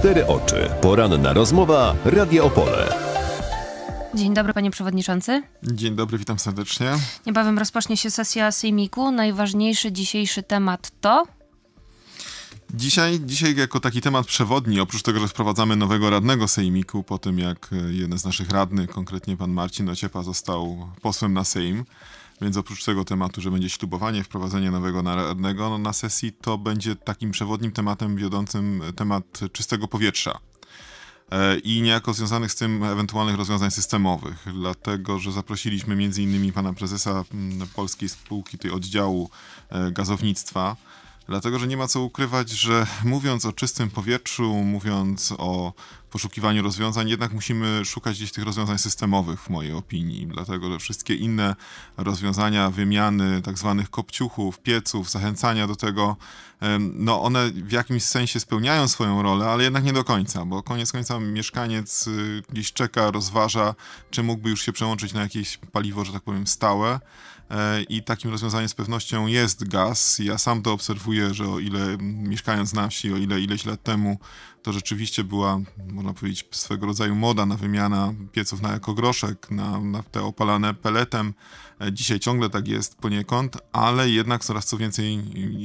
Cztery oczy. Poranna rozmowa Radio Opole. Dzień dobry, panie przewodniczący. Dzień dobry, witam serdecznie. Niebawem rozpocznie się sesja Sejmiku. Najważniejszy dzisiejszy temat to Dzisiaj, dzisiaj jako taki temat przewodni, oprócz tego, że wprowadzamy nowego radnego Sejmiku, po tym jak e, jeden z naszych radnych, konkretnie pan Marcin Ociepa, został posłem na Sejm, więc oprócz tego tematu, że będzie ślubowanie, wprowadzenie nowego radnego, no na sesji to będzie takim przewodnim tematem wiodącym temat czystego powietrza e, i niejako związanych z tym ewentualnych rozwiązań systemowych, dlatego że zaprosiliśmy między innymi pana prezesa mm, Polskiej Spółki tej oddziału e, gazownictwa, dlatego że nie ma co ukrywać, że mówiąc o czystym powietrzu, mówiąc o poszukiwaniu rozwiązań, jednak musimy szukać gdzieś tych rozwiązań systemowych, w mojej opinii, dlatego że wszystkie inne rozwiązania wymiany tak zwanych kopciuchów, pieców, zachęcania do tego, no one w jakimś sensie spełniają swoją rolę, ale jednak nie do końca, bo koniec końca mieszkaniec y, gdzieś czeka, rozważa, czy mógłby już się przełączyć na jakieś paliwo, że tak powiem, stałe. E, I takim rozwiązaniem z pewnością jest gaz. Ja sam to obserwuję, że o ile mieszkając na wsi, o ile ileś lat temu, to rzeczywiście była można powiedzieć, swego rodzaju moda na wymiana pieców na ekogroszek, na, na te opalane peletem. E, dzisiaj ciągle tak jest poniekąd, ale jednak coraz co więcej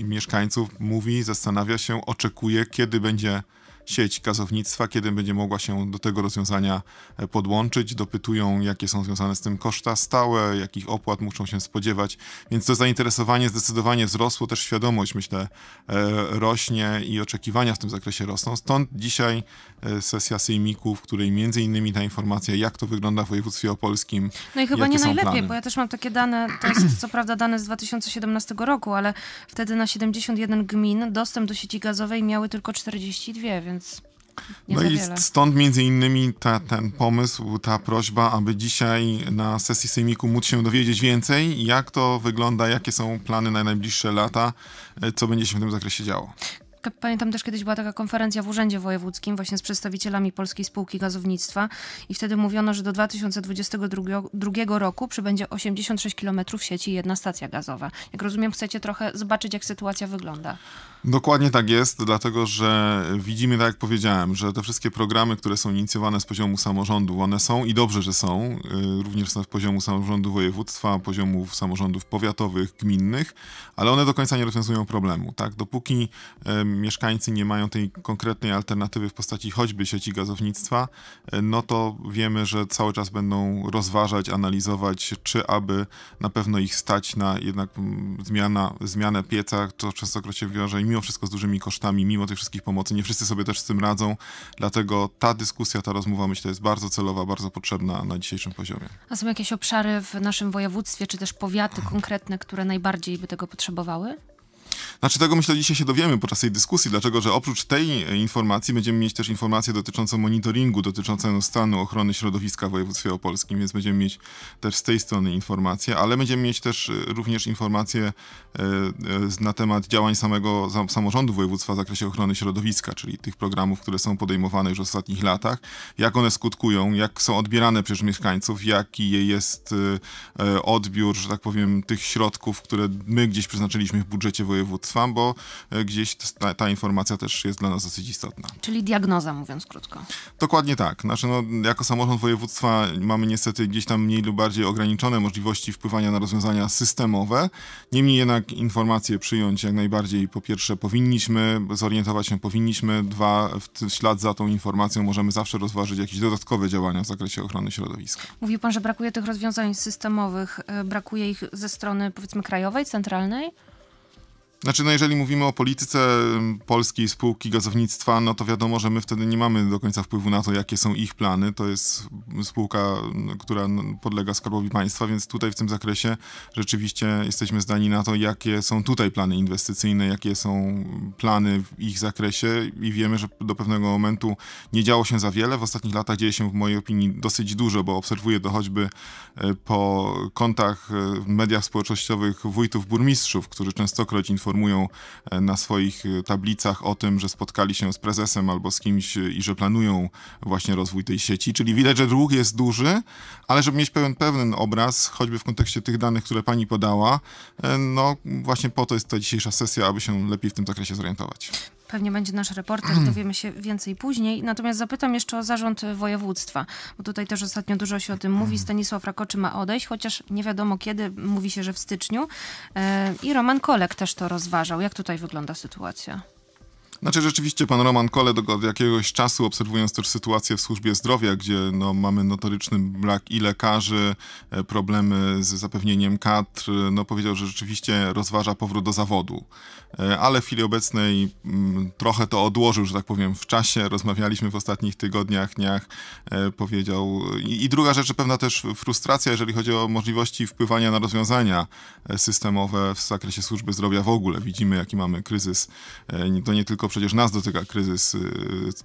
mieszkańców mówi, zastanawia się, oczekuje, kiedy będzie sieć gazownictwa kiedy będzie mogła się do tego rozwiązania e, podłączyć. Dopytują, jakie są związane z tym koszta stałe, jakich opłat muszą się spodziewać. Więc to zainteresowanie zdecydowanie wzrosło, też świadomość, myślę, e, rośnie i oczekiwania w tym zakresie rosną. Stąd dzisiaj e, sesja sejmiku, w której między innymi ta informacja, jak to wygląda w województwie opolskim. No i chyba nie najlepiej, plany. bo ja też mam takie dane, to jest co prawda dane z 2017 roku, ale wtedy na 71 gmin dostęp do sieci gazowej miały tylko 42, więc więc. Nie no i stąd między innymi ta, ten pomysł, ta prośba, aby dzisiaj na sesji sejmiku móc się dowiedzieć więcej, jak to wygląda, jakie są plany na najbliższe lata, e, co będzie się w tym zakresie działo pamiętam też kiedyś była taka konferencja w Urzędzie Wojewódzkim właśnie z przedstawicielami Polskiej Spółki Gazownictwa i wtedy mówiono, że do 2022 roku przybędzie 86 km sieci jedna stacja gazowa. Jak rozumiem, chcecie trochę zobaczyć, jak sytuacja wygląda. Dokładnie tak jest, dlatego że widzimy, tak jak powiedziałem, że te wszystkie programy, które są inicjowane z poziomu samorządu, one są i dobrze, że są, y, również z poziomu samorządu województwa, poziomów samorządów powiatowych, gminnych, ale one do końca nie rozwiązują problemu. Tak? Dopóki um, mieszkańcy nie mają tej konkretnej alternatywy w postaci choćby sieci gazownictwa, e, no to wiemy, że cały czas będą rozważać, analizować, czy aby na pewno ich stać na jednak mm, zmiana, zmianę pieca, to częstokroć się wiąże i mimo wszystko z dużymi kosztami, mimo tych wszystkich pomocy, nie wszyscy sobie też z tym radzą, dlatego ta dyskusja, ta rozmowa myślę jest bardzo celowa, bardzo potrzebna na dzisiejszym poziomie. A są jakieś obszary w naszym województwie, czy też powiaty konkretne, które najbardziej by tego potrzebowały? Znaczy tego myślę dzisiaj się dowiemy podczas tej dyskusji, dlaczego, że oprócz tej informacji będziemy mieć też informacje dotyczące monitoringu, dotyczące stanu ochrony środowiska w województwie opolskim, więc będziemy mieć też z tej strony informacje, ale będziemy mieć też e, również informacje e, e, na temat działań samego samorządu województwa w zakresie ochrony środowiska, czyli tych programów, które są podejmowane już w ostatnich latach, jak one skutkują, jak są odbierane przez mieszkańców, jaki jest odbiór, że tak powiem, tych środków, które my gdzieś przeznaczyliśmy w budżecie województwa województwa, bo e, gdzieś ta, ta, informacja też jest dla nas dosyć istotna. Czyli diagnoza, mówiąc krótko. Dokładnie tak. Znaczy, no, jako samorząd województwa mamy niestety gdzieś tam mniej lub bardziej ograniczone możliwości wpływania na rozwiązania systemowe. Niemniej jednak informacje przyjąć jak najbardziej po pierwsze powinniśmy, zorientować się powinniśmy, dwa w ślad za tą informacją możemy zawsze rozważyć jakieś dodatkowe działania w zakresie ochrony środowiska. Mówi pan, że brakuje tych rozwiązań systemowych, e, brakuje ich ze strony powiedzmy krajowej, centralnej? Znaczy, no jeżeli mówimy o polityce polskiej spółki gazownictwa, no to wiadomo, że my wtedy nie mamy do końca wpływu na to, jakie są ich plany. To jest spółka, no, która no, podlega skarbowi państwa, więc tutaj w tym zakresie rzeczywiście jesteśmy zdani na to, jakie są tutaj plany inwestycyjne, jakie są plany w ich zakresie i wiemy, że do pewnego momentu nie działo się za wiele. W ostatnich latach dzieje się w mojej opinii dosyć dużo, bo obserwuję to choćby y, po kontach y, w mediach społecznościowych wójtów, burmistrzów, którzy częstokroć informują informują e, na swoich e, tablicach o tym, że spotkali się z prezesem albo z kimś e, i że planują właśnie rozwój tej sieci. Czyli widać, że dług jest duży, ale żeby mieć pewien, pewien obraz, choćby w kontekście tych danych, które pani podała, no właśnie po to jest ta dzisiejsza sesja, aby się lepiej w tym zakresie zorientować. Pewnie będzie nasz reporter, mm. dowiemy się więcej później. Natomiast zapytam jeszcze o zarząd województwa, bo tutaj też ostatnio dużo się o tym mówi. Mm. Stanisław Rakoczy ma odejść, chociaż nie wiadomo kiedy, mówi się, że w styczniu. E, I Roman Kolek też to rozważał. Jak tutaj wygląda sytuacja? Znaczy rzeczywiście pan Roman Kole od jakiegoś czasu, obserwując też sytuację w służbie zdrowia, gdzie no, mamy notoryczny brak i lekarzy, e, problemy z zapewnieniem kadr, no, powiedział, że rzeczywiście rozważa powrót do zawodu. E, ale w chwili obecnej mm, trochę to odłożył, że tak powiem, w czasie. Rozmawialiśmy w ostatnich tygodniach, dniach, e, powiedział. i druga rzecz, pewna też frustracja, jeżeli chodzi o możliwości wpływania na rozwiązania systemowe w zakresie służby zdrowia w ogóle. Widzimy, jaki mamy kryzys. To nie tylko tylko przecież nas dotyka kryzys y,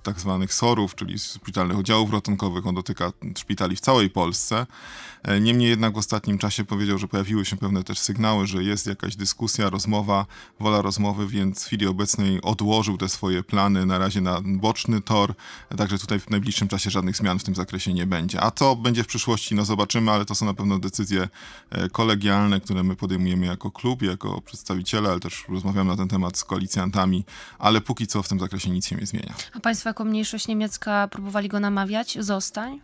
tak zwanych SOR-ów, czyli szpitalnych oddziałów ratunkowych, on dotyka szpitali w całej Polsce. E, niemniej jednak w ostatnim czasie powiedział, że pojawiły się pewne też sygnały, że jest jakaś dyskusja, rozmowa, wola rozmowy, więc w chwili obecnej odłożył te swoje plany na razie na boczny tor, także tutaj w najbliższym czasie żadnych zmian w tym zakresie nie będzie. A co będzie w przyszłości, no zobaczymy, ale to są na pewno decyzje e, kolegialne, które my podejmujemy jako klub, jako przedstawiciele, ale też rozmawiam na ten temat z koalicjantami, ale póki co w tym zakresie nic się nie zmienia. A państwo jako mniejszość niemiecka próbowali go namawiać? Zostań?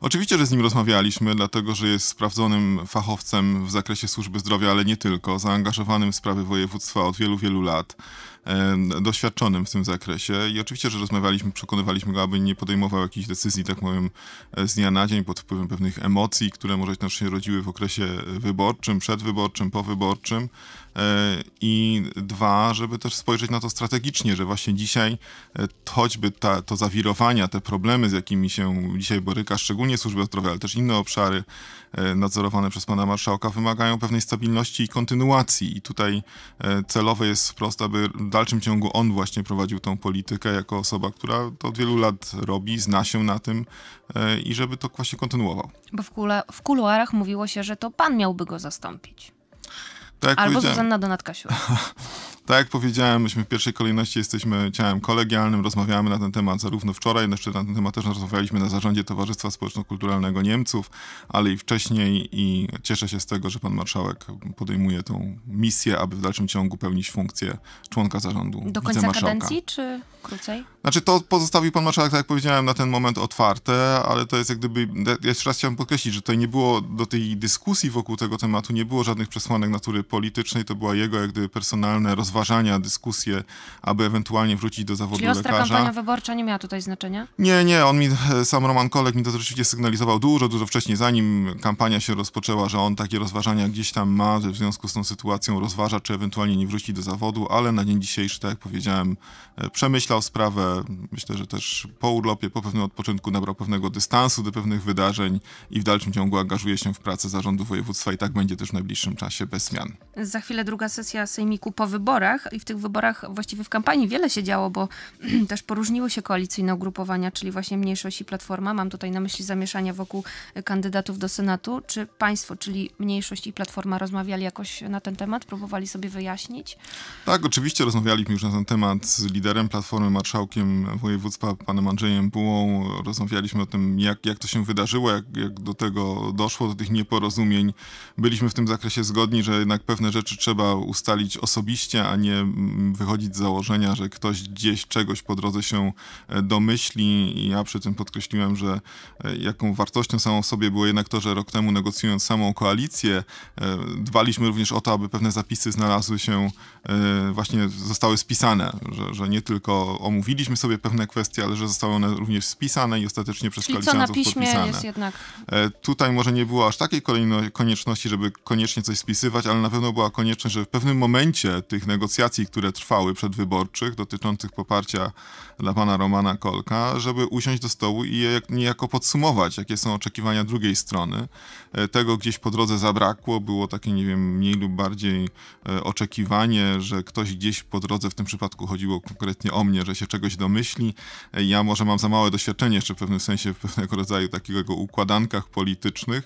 Oczywiście, że z nim rozmawialiśmy, dlatego że jest sprawdzonym fachowcem w zakresie służby zdrowia, ale nie tylko, zaangażowanym w sprawy województwa od wielu, wielu lat, e, doświadczonym w tym zakresie i oczywiście, że rozmawialiśmy, przekonywaliśmy go, aby nie podejmował jakichś decyzji, tak powiem, e, z dnia na dzień pod wpływem pewnych emocji, które może się rodziły w okresie wyborczym, przedwyborczym, powyborczym. E, i dwa, żeby też spojrzeć na to strategicznie, że właśnie dzisiaj e, choćby ta, to zawirowania, te problemy, z jakimi się dzisiaj boryka, szczególnie służby zdrowia, ale też inne obszary e, nadzorowane przez pana marszałka wymagają pewnej stabilności i kontynuacji i tutaj celowe jest wprost, aby w dalszym ciągu on właśnie prowadził tą politykę jako osoba, która to od wielu lat robi, zna się na tym i żeby to właśnie kontynuował. Bo w, kula, w kuluarach mówiło się, że to pan miałby go zastąpić. Tak Albo Zuzanna Donat-Kasiu. Tak jak powiedziałem, myśmy w pierwszej kolejności jesteśmy ciałem kolegialnym, rozmawiamy na ten temat zarówno wczoraj, jeszcze na ten temat też rozmawialiśmy na zarządzie Towarzystwa Społeczno-Kulturalnego Niemców, ale i wcześniej i cieszę się z tego, że pan marszałek podejmuje tą misję, aby w dalszym ciągu pełnić funkcję członka zarządu. Do końca kadencji czy krócej? Znaczy to pozostawił pan marszałek, tak jak powiedziałem, na ten moment otwarte, ale to jest jak gdyby, jeszcze raz chciałem podkreślić, że tutaj nie było do tej dyskusji wokół tego tematu, nie było żadnych przesłanek natury politycznej, to była jego jak gdyby personalne rozważanie rozważania, dyskusje, aby ewentualnie wrócić do zawodu Czyli lekarza. kampania wyborcza nie miała tutaj znaczenia? Nie, nie. On mi, sam Roman Kolek mi to rzeczywiście sygnalizował dużo, dużo wcześniej, zanim kampania się rozpoczęła, że on takie rozważania gdzieś tam ma, że w związku z tą sytuacją rozważa, czy ewentualnie nie wróci do zawodu, ale na dzień dzisiejszy, tak jak powiedziałem, e, przemyślał sprawę. Myślę, że też po urlopie, po pewnym odpoczynku nabrał pewnego dystansu do pewnych wydarzeń i w dalszym ciągu angażuje się w pracę zarządu województwa i tak będzie też w najbliższym czasie bez zmian. Za chwilę druga sesja sejmiku po wyborach wyborach i w tych wyborach właściwie w kampanii wiele się działo, bo też poróżniły się koalicyjne ugrupowania, czyli właśnie mniejszość i Platforma. Mam tutaj na myśli zamieszania wokół e, kandydatów do Senatu. Czy państwo, czyli mniejszość i Platforma rozmawiali jakoś na ten temat? Próbowali sobie wyjaśnić? Tak, oczywiście rozmawialiśmy już na ten temat z liderem Platformy, marszałkiem województwa, panem Andrzejem Bułą. Rozmawialiśmy o tym, jak, jak to się wydarzyło, jak, jak do tego doszło, do tych nieporozumień. Byliśmy w tym zakresie zgodni, że jednak pewne rzeczy trzeba ustalić osobiście, nie mm, wychodzić z założenia, że ktoś gdzieś czegoś po drodze się e, domyśli. I ja przy tym podkreśliłem, że e, jaką wartością samą w sobie było jednak to, że rok temu negocjując samą koalicję, e, dbaliśmy również o to, aby pewne zapisy znalazły się, właśnie zostały spisane, że, że nie tylko omówiliśmy sobie pewne kwestie, ale że zostały one również spisane i ostatecznie przez Czyli koalicjantów co na piśmie podpisane. Jest jednak... Tutaj może nie było aż takiej konieczności, żeby koniecznie coś spisywać, ale na pewno była konieczność, że w pewnym momencie tych negocjacji negocjacji, które trwały przedwyborczych dotyczących poparcia dla pana Romana Kolka, żeby usiąść do stołu i je niejako podsumować, jakie są oczekiwania drugiej strony. E, tego gdzieś po drodze zabrakło, było takie, nie wiem, mniej lub bardziej e, oczekiwanie, że ktoś gdzieś po drodze, w tym przypadku chodziło konkretnie o mnie, że się czegoś domyśli. E, ja może mam za małe doświadczenie jeszcze w pewnym sensie w pewnego rodzaju takiego układankach politycznych,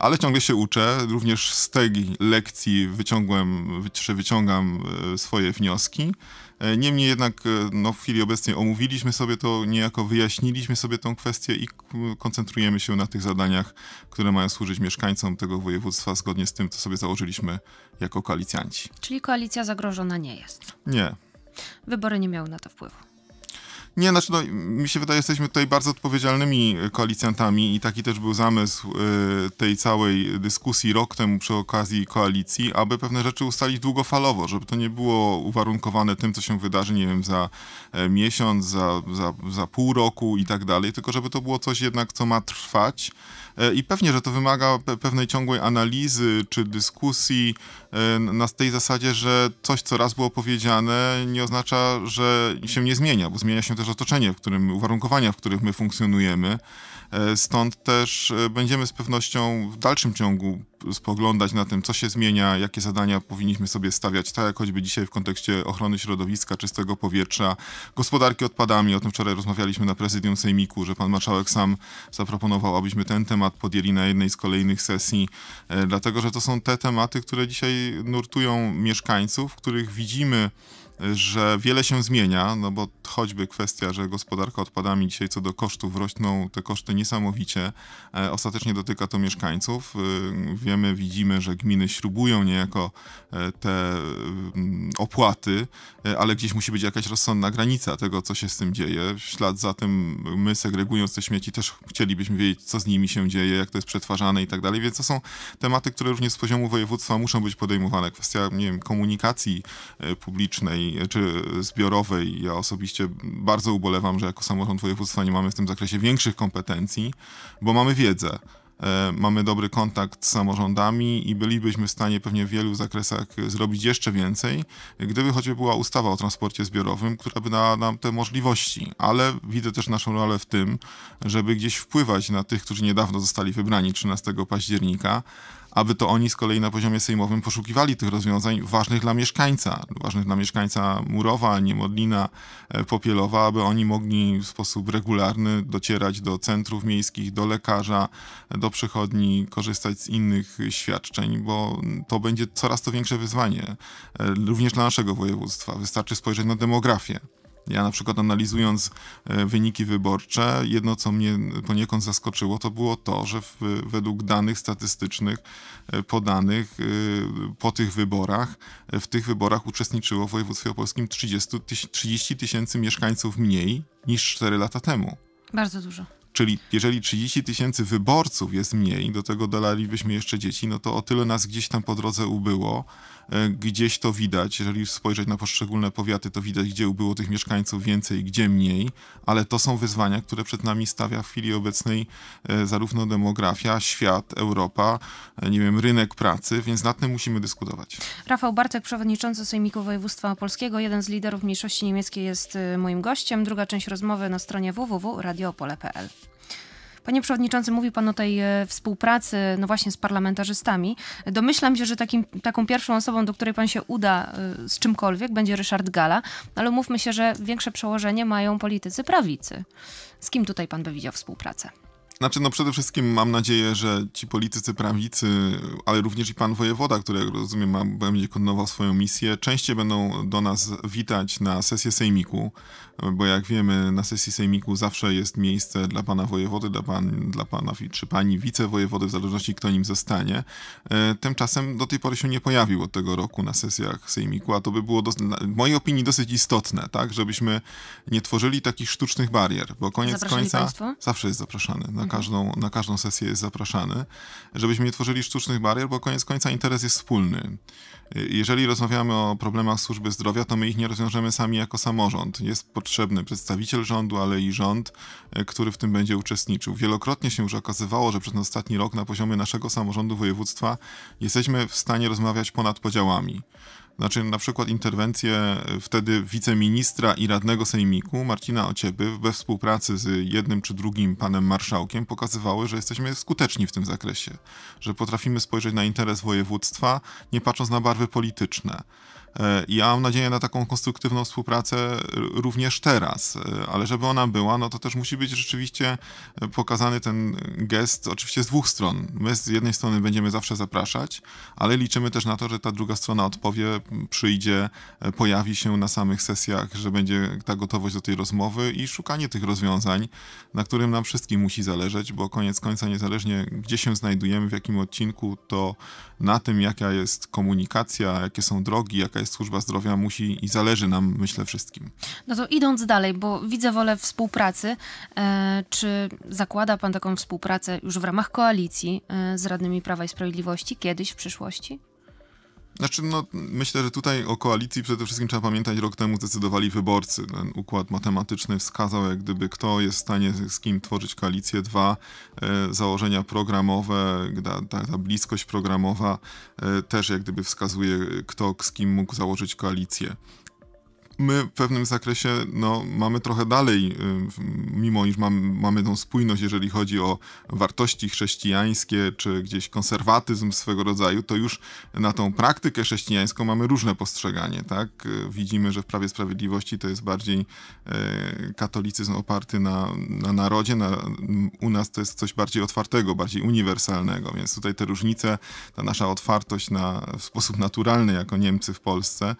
ale ciągle się uczę, również z tej lekcji wyciągłem, czy wyciągam swoje wnioski. E, niemniej jednak e, no, w chwili obecnej omówiliśmy sobie to, niejako wyjaśniliśmy sobie tą kwestię i koncentrujemy się na tych zadaniach, które mają służyć mieszkańcom tego województwa zgodnie z tym, co sobie założyliśmy jako koalicjanci. Czyli koalicja zagrożona nie jest? Nie. Wybory nie miały na to wpływu. Nie, znaczy no, mi się wydaje, jesteśmy tutaj bardzo odpowiedzialnymi koalicjantami i taki też był zamysł y, tej całej dyskusji rok temu przy okazji koalicji, aby pewne rzeczy ustalić długofalowo, żeby to nie było uwarunkowane tym, co się wydarzy, nie wiem, za e, miesiąc, za, za, za pół roku i tak dalej, tylko żeby to było coś jednak, co ma trwać. E, I pewnie, że to wymaga pewnej ciągłej analizy czy dyskusji e, na tej zasadzie, że coś, co raz było powiedziane, nie oznacza, że się nie zmienia, bo zmienia się też też otoczenie, w którym, uwarunkowania, w których my funkcjonujemy. E, stąd też e, będziemy z pewnością w dalszym ciągu spoglądać na tym, co się zmienia, jakie zadania powinniśmy sobie stawiać, tak jak choćby dzisiaj w kontekście ochrony środowiska, czystego powietrza, gospodarki odpadami. O tym wczoraj rozmawialiśmy na prezydium Sejmiku, że pan marszałek sam zaproponował, abyśmy ten temat podjęli na jednej z kolejnych sesji, e, dlatego że to są te tematy, które dzisiaj nurtują mieszkańców, których widzimy, że wiele się zmienia, no bo choćby kwestia, że gospodarka odpadami dzisiaj co do kosztów rośną te koszty niesamowicie. E, ostatecznie dotyka to mieszkańców. E, wiemy, widzimy, że gminy śrubują niejako e, te mm, opłaty, ale gdzieś musi być jakaś rozsądna granica tego, co się z tym dzieje. W ślad za tym my segregując te śmieci też chcielibyśmy wiedzieć, co z nimi się dzieje, jak to jest przetwarzane i tak dalej, więc to są tematy, które również z poziomu województwa muszą być podejmowane. Kwestia, nie wiem, komunikacji publicznej, czy zbiorowej. Ja osobiście bardzo ubolewam, że jako samorząd województwa nie mamy w tym zakresie większych kompetencji, bo mamy wiedzę. E, mamy dobry kontakt z samorządami i bylibyśmy w stanie pewnie w wielu zakresach zrobić jeszcze więcej, gdyby choćby była ustawa o transporcie zbiorowym, która by dała nam te możliwości. Ale widzę też naszą rolę w tym, żeby gdzieś wpływać na tych, którzy niedawno zostali wybrani 13 października, aby to oni z kolei na poziomie sejmowym poszukiwali tych rozwiązań ważnych dla mieszkańca, ważnych dla mieszkańca Murowa, Niemodlina, e, Popielowa, aby oni mogli w sposób regularny docierać do centrów miejskich, do lekarza, do przychodni, korzystać z innych świadczeń, bo to będzie coraz to większe wyzwanie, e, również dla naszego województwa. Wystarczy spojrzeć na demografię. Ja na przykład analizując e, wyniki wyborcze, jedno co mnie poniekąd zaskoczyło, to było to, że w, według danych statystycznych e, podanych e, po tych wyborach, w tych wyborach uczestniczyło w województwie opolskim 30 tysięcy mieszkańców mniej niż 4 lata temu. Bardzo dużo. Czyli jeżeli 30 tysięcy wyborców jest mniej, do tego dolalibyśmy jeszcze dzieci, no to o tyle nas gdzieś tam po drodze ubyło. E, gdzieś to widać. Jeżeli spojrzeć na poszczególne powiaty, to widać, gdzie było tych mieszkańców więcej, gdzie mniej, ale to są wyzwania, które przed nami stawia w chwili obecnej e, zarówno demografia, świat, Europa, e, nie wiem, rynek pracy, więc nad tym musimy dyskutować. Rafał Bartek, przewodniczący Sejmiku Województwa Polskiego, jeden z liderów mniejszości niemieckiej jest moim gościem. Druga część rozmowy na stronie www.radiopole.pl. Panie Przewodniczący, mówi Pan o tej e, współpracy, no właśnie z parlamentarzystami. Domyślam się, że takim, taką pierwszą osobą, do której Pan się uda e, z czymkolwiek, będzie Ryszard Gala, no ale mówmy się, że większe przełożenie mają politycy prawicy. Z kim tutaj Pan by widział współpracę? Znaczy, no przede wszystkim mam nadzieję, że ci politycy prawicy, ale również i pan wojewoda, który jak rozumiem ma, będzie kontynuował swoją misję, częściej będą do nas witać na sesję sejmiku, bo jak wiemy na sesji sejmiku zawsze jest miejsce dla pana wojewody, dla, pan, dla pana czy pani wicewojewody, w zależności kto nim zostanie. E, tymczasem do tej pory się nie pojawił od tego roku na sesjach sejmiku, a to by było w mojej opinii dosyć istotne, tak, żebyśmy nie tworzyli takich sztucznych barier, bo koniec Zapraszali końca państwo? zawsze jest zapraszany. Tak. Mhm. każdą, na każdą sesję jest zapraszany, żebyśmy nie tworzyli sztucznych barier, bo koniec końca interes jest wspólny. Jeżeli rozmawiamy o problemach służby zdrowia, to my ich nie rozwiążemy sami jako samorząd. Jest potrzebny przedstawiciel rządu, ale i rząd, e, który w tym będzie uczestniczył. Wielokrotnie się już okazywało, że przez ostatni rok na poziomie naszego samorządu województwa jesteśmy w stanie rozmawiać ponad podziałami. Znaczy na przykład interwencję e, wtedy wiceministra i radnego sejmiku Marcina Ociepy, we współpracy z jednym czy drugim panem marszałkiem pokazywały, że jesteśmy skuteczni w tym zakresie, że potrafimy spojrzeć na interes województwa, nie patrząc na barwy polityczne. E, ja mam nadzieję na taką konstruktywną współpracę również teraz, e, ale żeby ona była, no to też musi być rzeczywiście e, pokazany ten gest oczywiście z dwóch stron. My z jednej strony będziemy zawsze zapraszać, ale liczymy też na to, że ta druga strona odpowie, przyjdzie, pojawi się na samych sesjach, że będzie ta gotowość do tej rozmowy i szukanie tych rozwiązań, na którym nam wszystkim musi zależeć, bo koniec końca niezależnie gdzie się znajdujemy, w jakim odcinku, to na tym jaka jest komunikacja, jakie są drogi, jaka jest służba zdrowia musi i zależy nam, myślę, wszystkim. No to idąc dalej, bo widzę wolę współpracy, e, czy zakłada pan taką współpracę już w ramach koalicji e, z radnymi Prawa i Sprawiedliwości kiedyś w przyszłości? Znaczy, no, myślę, że tutaj o koalicji przede wszystkim trzeba pamiętać, rok temu zdecydowali wyborcy. Ten układ matematyczny wskazał, jak gdyby, kto jest w stanie z kim tworzyć koalicję. Dwa, e, założenia programowe, ta, ta, ta bliskość programowa e, też jak gdyby wskazuje, kto z kim mógł założyć koalicję my w pewnym zakresie no, mamy trochę dalej, y, mimo iż mam, mamy tą spójność, jeżeli chodzi o wartości chrześcijańskie czy gdzieś konserwatyzm swego rodzaju, to już na tą praktykę chrześcijańską mamy różne postrzeganie. Tak? Y, widzimy, że w Prawie Sprawiedliwości to jest bardziej y, katolicyzm oparty na, na narodzie, na, u nas to jest coś bardziej otwartego, bardziej uniwersalnego, więc tutaj te różnice, ta nasza otwartość na, w sposób naturalny jako Niemcy w Polsce,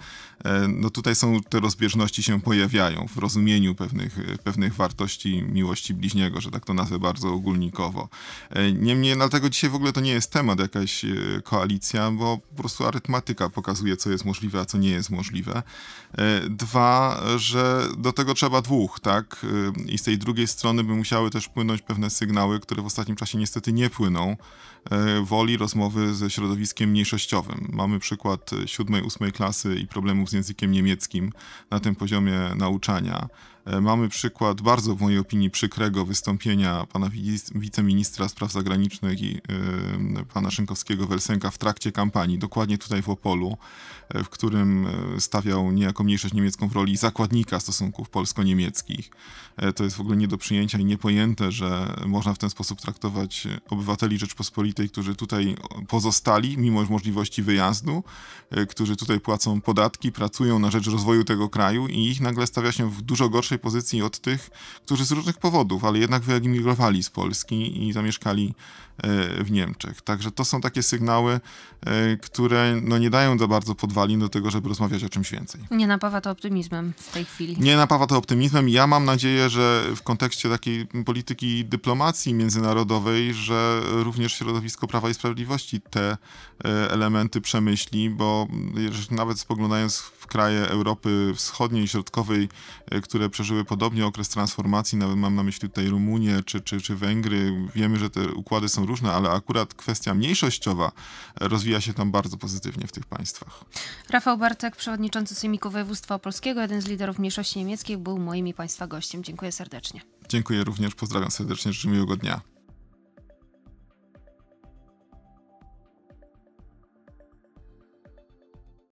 no tutaj są te rozbieżności się pojawiają w rozumieniu pewnych, e, pewnych wartości miłości bliźniego, że tak to nazwę bardzo ogólnikowo. E, niemniej no, dlatego dzisiaj w ogóle to nie jest temat jakaś e, koalicja, bo po prostu arytmatyka pokazuje, co jest możliwe, a co nie jest możliwe. Dwa, że do tego trzeba dwóch, tak? I z tej drugiej strony by musiały też płynąć pewne sygnały, które w ostatnim czasie niestety nie płyną, woli rozmowy ze środowiskiem mniejszościowym. Mamy przykład siódmej, ósmej klasy i problemów z językiem niemieckim, na tym poziomie nauczania. E, mamy przykład bardzo, w mojej opinii, przykrego wystąpienia pana wiceministra spraw zagranicznych i e, pana Szynkowskiego Welsenka w trakcie kampanii, dokładnie tutaj w Opolu, e, w którym stawiał niejako mniejszość niemiecką w roli zakładnika stosunków polsko-niemieckich. To jest w ogóle nie do przyjęcia i niepojęte, że można w ten sposób traktować obywateli Rzeczpospolitej, którzy tutaj pozostali, mimo możliwości wyjazdu, którzy tutaj płacą podatki, pracują na rzecz rozwoju tego kraju i ich nagle stawia się w dużo gorszej gorszej pozycji od tych, którzy z różnych powodów, ale jednak wyemigrowali z Polski i zamieszkali e, w Niemczech. Także to są takie sygnały, e, które no, nie dają za bardzo podwalin do tego, żeby rozmawiać o czymś więcej. Nie napawa to optymizmem w tej chwili. Nie napawa to optymizmem. Ja mam nadzieję, że w kontekście takiej polityki dyplomacji międzynarodowej, że również środowisko Prawa i Sprawiedliwości te e, elementy przemyśli, bo mm, nawet spoglądając w kraje Europy Wschodniej i Środkowej, które przeżywają przeżyły podobnie okres transformacji, nawet mam na myśli tutaj Rumunię czy, czy, czy Węgry. Wiemy, że te układy są różne, ale akurat kwestia mniejszościowa rozwija się tam bardzo pozytywnie w tych państwach. Rafał Bartek, przewodniczący Sejmiku Województwa Opolskiego, jeden z liderów mniejszości niemieckiej, był moim i Państwa gościem. Dziękuję serdecznie. Dziękuję również, pozdrawiam serdecznie, życzę miłego dnia.